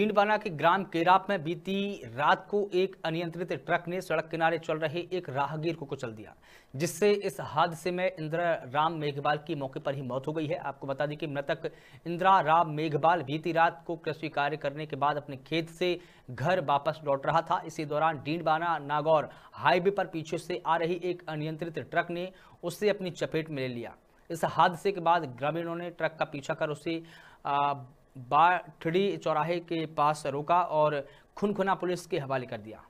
छिंदवाड़ा के ग्राम केराप में बीती रात को एक अनियंत्रित ट्रक ने सड़क किनारे चल रहे एक राहगीर को कुचल दिया जिससे इस हादसे में इंदिरा राम मेघवाल की मौके पर ही मौत हो गई है आपको बता दें कि मृतक इंदिरा राम मेघवाल बीती रात को कृषि कार्य करने के बाद अपने खेत से घर वापस लौट रहा था इसी दौरान डीडबाना नागौर हाईवे पर पीछे से आ रही एक अनियंत्रित ट्रक ने उसे अपनी चपेट में ले लिया इस हादसे के बाद ग्रामीणों ने ट्रक का पीछा कर उसे बाठड़ी चौराहे के पास रोका और खुनखुना पुलिस के हवाले कर दिया